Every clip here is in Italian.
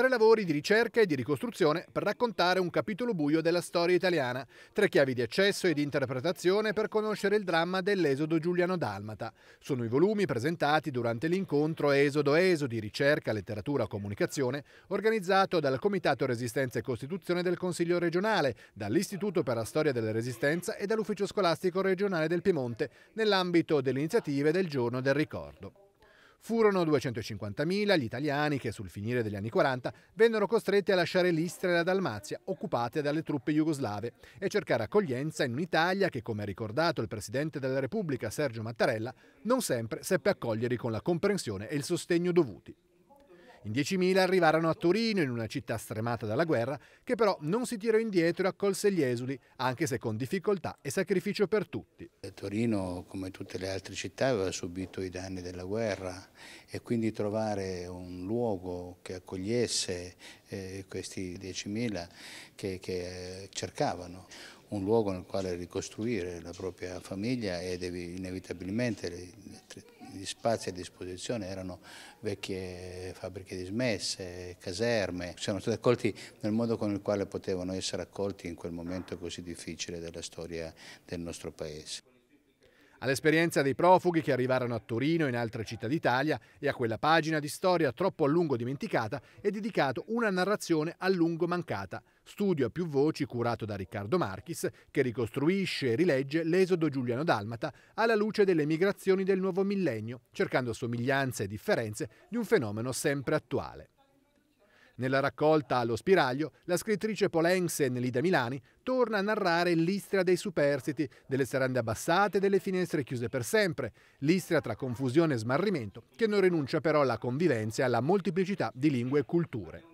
Tre lavori di ricerca e di ricostruzione per raccontare un capitolo buio della storia italiana, tre chiavi di accesso e di interpretazione per conoscere il dramma dell'esodo giuliano-dalmata. Sono i volumi presentati durante l'incontro Esodo-Eso di ricerca, letteratura, e comunicazione, organizzato dal Comitato Resistenza e Costituzione del Consiglio regionale, dall'Istituto per la Storia della Resistenza e dall'Ufficio Scolastico Regionale del Piemonte, nell'ambito delle iniziative del Giorno del Ricordo. Furono 250.000 gli italiani che sul finire degli anni 40 vennero costretti a lasciare l'Istria e la Dalmazia occupate dalle truppe jugoslave e cercare accoglienza in un'Italia che, come ha ricordato il Presidente della Repubblica Sergio Mattarella, non sempre seppe accoglierli con la comprensione e il sostegno dovuti. In 10.000 arrivarono a Torino, in una città stremata dalla guerra, che però non si tirò indietro e accolse gli esuli, anche se con difficoltà e sacrificio per tutti. Torino, come tutte le altre città, aveva subito i danni della guerra e quindi trovare un luogo che accogliesse eh, questi 10.000 che, che eh, cercavano un luogo nel quale ricostruire la propria famiglia ed inevitabilmente gli spazi a disposizione erano vecchie fabbriche dismesse, caserme, siamo stati accolti nel modo con il quale potevano essere accolti in quel momento così difficile della storia del nostro paese all'esperienza dei profughi che arrivarono a Torino e in altre città d'Italia e a quella pagina di storia troppo a lungo dimenticata è dedicato una narrazione a lungo mancata, studio a più voci curato da Riccardo Marchis, che ricostruisce e rilegge l'esodo Giuliano Dalmata alla luce delle migrazioni del nuovo millennio, cercando somiglianze e differenze di un fenomeno sempre attuale. Nella raccolta Allo spiraglio, la scrittrice polense Nelida Milani torna a narrare l'Istria dei superstiti, delle serande abbassate e delle finestre chiuse per sempre, l'Istria tra confusione e smarrimento, che non rinuncia però alla convivenza e alla molteplicità di lingue e culture.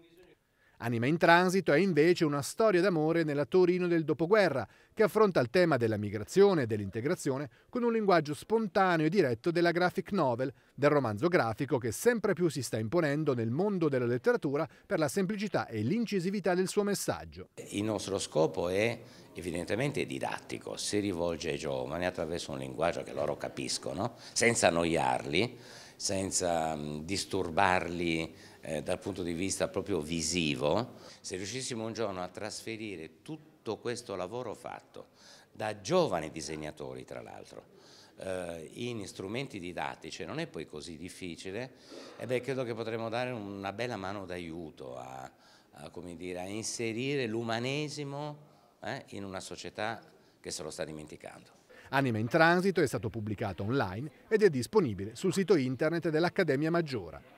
Anima in transito è invece una storia d'amore nella Torino del dopoguerra, che affronta il tema della migrazione e dell'integrazione con un linguaggio spontaneo e diretto della graphic novel, del romanzo grafico che sempre più si sta imponendo nel mondo della letteratura per la semplicità e l'incisività del suo messaggio. Il nostro scopo è evidentemente didattico, si rivolge ai giovani attraverso un linguaggio che loro capiscono, senza annoiarli, senza disturbarli eh, dal punto di vista proprio visivo, se riuscissimo un giorno a trasferire tutto questo lavoro fatto da giovani disegnatori tra l'altro, eh, in strumenti didattici non è poi così difficile e eh beh, credo che potremmo dare una bella mano d'aiuto a, a, a, inserire l'umanesimo eh, in una società che se lo sta dimenticando. Anima in transito è stato pubblicato online ed è disponibile sul sito internet dell'Accademia Maggiora.